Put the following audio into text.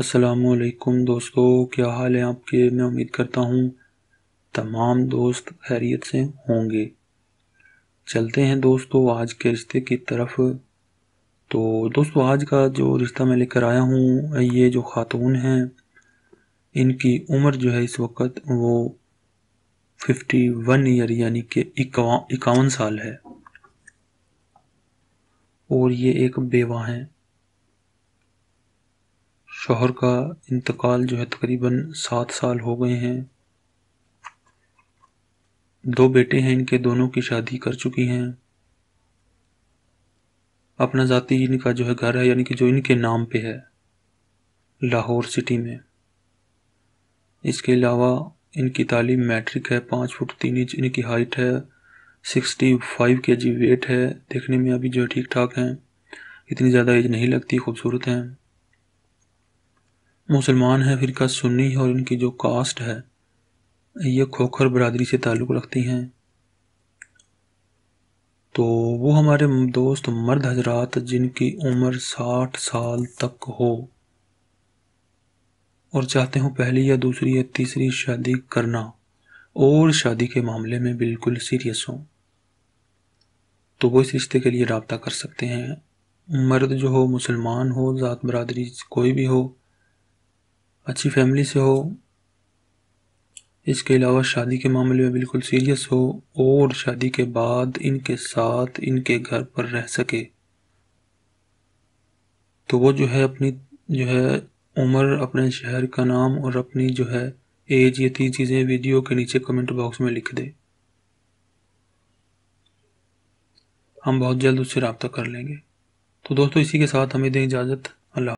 असलकुम दोस्तों क्या हाल है आपके मैं उम्मीद करता हूँ तमाम दोस्त खैरियत से होंगे चलते हैं दोस्तों आज के रिश्ते की तरफ तो दोस्तों आज का जो रिश्ता मैं लेकर आया हूँ ये जो ख़ातून हैं इनकी उम्र जो है इस वक्त वो फिफ्टी वन ईयर यानी कि इक्यावन साल है और ये एक बेवा हैं शोहर का इंतकाल जो है तकरीबन सात साल हो गए हैं दो बेटे हैं इनके दोनों की शादी कर चुकी हैं अपना ज़ाती इनका जो है घर है यानी कि जो इनके नाम पे है लाहौर सिटी में इसके अलावा इनकी तालीम मैट्रिक है पाँच फुट तीन इंच इनकी हाइट है सिक्सटी फाइव के जी वेट है देखने में अभी जो है ठीक ठाक हैं इतनी ज़्यादा एज नहीं लगती खूबसूरत हैं मुसलमान है फ़िरका सुन्नी है और इनकी जो कास्ट है ये खोखर बरदरी से ताल्लुक़ रखती हैं तो वो हमारे दोस्त मर्द हजरात जिनकी उम्र साठ साल तक हो और चाहते हो पहली या दूसरी या तीसरी शादी करना और शादी के मामले में बिल्कुल सीरियस हो तो वो इस रिश्ते के लिए रबता कर सकते हैं मर्द जो हो मुसलमान हो ज़ात बरदरी कोई भी हो अच्छी फैमिली से हो इसके अलावा शादी के मामले में बिल्कुल सीरियस हो और शादी के बाद इनके साथ इनके घर पर रह सके तो वो जो है अपनी जो है उम्र अपने शहर का नाम और अपनी जो है एज ये तीन चीज़ें वीडियो के नीचे कमेंट बॉक्स में लिख दे हम बहुत जल्द उससे रबता कर लेंगे तो दोस्तों इसी के साथ हमें दें इजाज़त